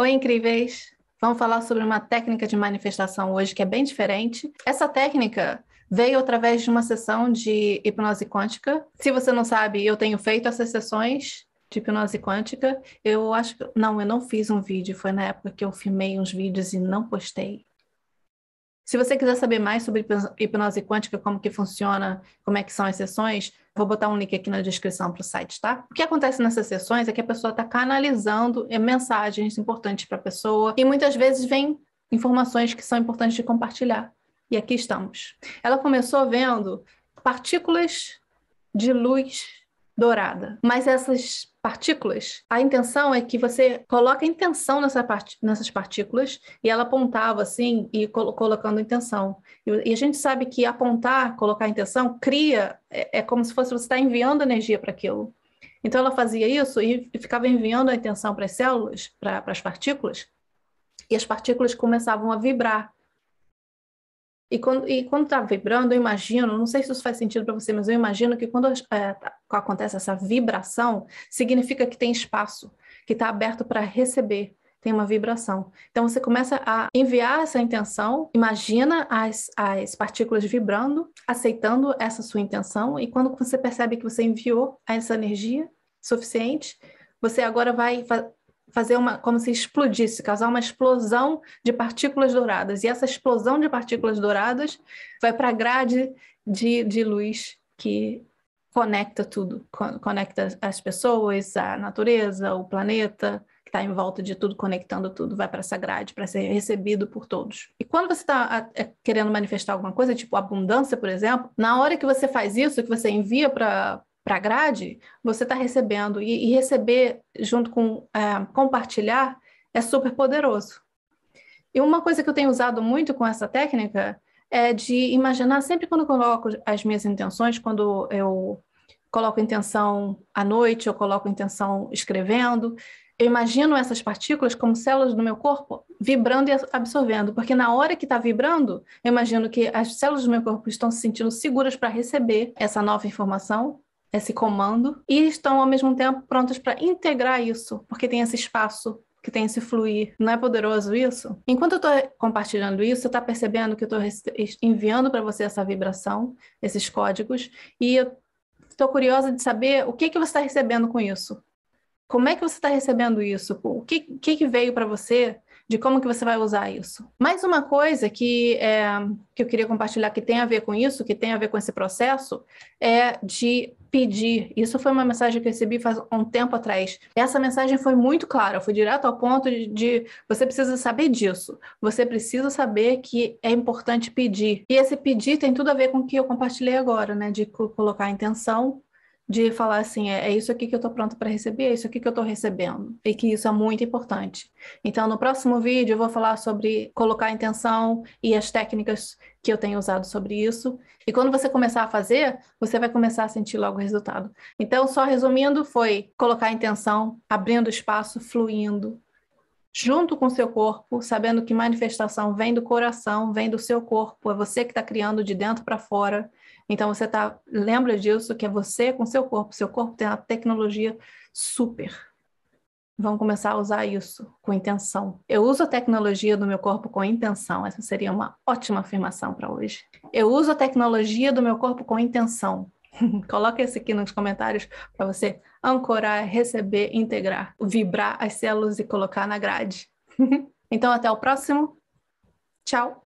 Oi, incríveis! Vamos falar sobre uma técnica de manifestação hoje que é bem diferente. Essa técnica veio através de uma sessão de hipnose quântica. Se você não sabe, eu tenho feito essas sessões de hipnose quântica. Eu acho que. Não, eu não fiz um vídeo, foi na época que eu filmei uns vídeos e não postei. Se você quiser saber mais sobre hipnose quântica, como que funciona, como é que são as sessões, Vou botar um link aqui na descrição para o site, tá? O que acontece nessas sessões é que a pessoa está canalizando é, mensagens importantes para a pessoa e muitas vezes vem informações que são importantes de compartilhar. E aqui estamos. Ela começou vendo partículas de luz dourada. Mas essas partículas, a intenção é que você coloque a intenção nessa part... nessas partículas e ela apontava assim e col colocando intenção. E, e, a gente sabe que apontar, colocar intenção, cria, é, é como se fosse você estar tá enviando energia para aquilo. Então ela fazia isso e, e ficava enviando a intenção para as células, para as partículas, e as partículas começavam a vibrar. E quando e quando está vibrando, eu imagino, não sei se isso faz sentido para você, mas eu imagino que quando é, tá, acontece essa vibração, significa que tem espaço, que está aberto para receber, tem uma vibração. Então você começa a enviar essa intenção, imagina as, as partículas vibrando, aceitando essa sua intenção, e quando você percebe que você enviou essa energia suficiente, você agora vai fazer uma, como se explodisse, causar uma explosão de partículas douradas. E essa explosão de partículas douradas vai para a grade de, de luz que conecta tudo, conecta as pessoas, a natureza, o planeta que está em volta de tudo, conectando tudo, vai para essa grade para ser recebido por todos. E quando você está é, querendo manifestar alguma coisa, tipo abundância, por exemplo, na hora que você faz isso, que você envia para para a grade, você está recebendo. E, e, receber junto com é, compartilhar é super poderoso. E uma coisa que eu tenho usado muito com essa técnica é de imaginar, sempre quando eu coloco as minhas intenções, quando eu coloco intenção à noite, eu coloco intenção escrevendo, eu imagino essas partículas como células do meu corpo vibrando e absorvendo, porque na hora que está vibrando, eu imagino que as células do meu corpo estão se sentindo seguras para receber essa nova informação esse comando e estão ao mesmo tempo prontas para integrar isso, porque tem esse espaço que tem esse fluir. Não é poderoso isso? Enquanto eu estou compartilhando isso, você está percebendo que eu estou enviando para você essa vibração, esses códigos, e eu estou curiosa de saber o que, que você está recebendo com isso. Como é que você está recebendo isso? O que, que, que veio para você? de como que você vai usar isso. Mais uma coisa que, é, que eu queria compartilhar que tem a ver com isso, que tem a ver com esse processo, é de pedir. Isso foi uma mensagem que eu recebi faz um tempo atrás. Essa mensagem foi muito clara, foi direto ao ponto de, de você precisa saber disso. Você precisa saber que é importante pedir. E esse pedir tem tudo a ver com o que eu compartilhei agora, né? De colocar a intenção de falar assim, é, é isso aqui que eu estou pronto para receber, é isso aqui que eu estou recebendo, e que isso é muito importante. Então, no próximo vídeo, eu vou falar sobre colocar a intenção e as técnicas que eu tenho usado sobre isso. E quando você começar a fazer, você vai começar a sentir logo o resultado. Então, só resumindo, foi colocar a intenção, abrindo espaço, fluindo, junto com seu corpo, sabendo que manifestação vem do coração, vem do seu corpo, é você que está criando de dentro para fora. Então você tá, lembra disso que é você com seu corpo. Seu corpo tem uma tecnologia super. Vamos começar a usar isso com intenção. Eu uso a tecnologia do meu corpo com intenção. Essa seria uma ótima afirmação para hoje. Eu uso a tecnologia do meu corpo com intenção. Coloque esse aqui nos comentários para você ancorar, receber, integrar, vibrar as células e colocar na grade. então, até o próximo. Tchau!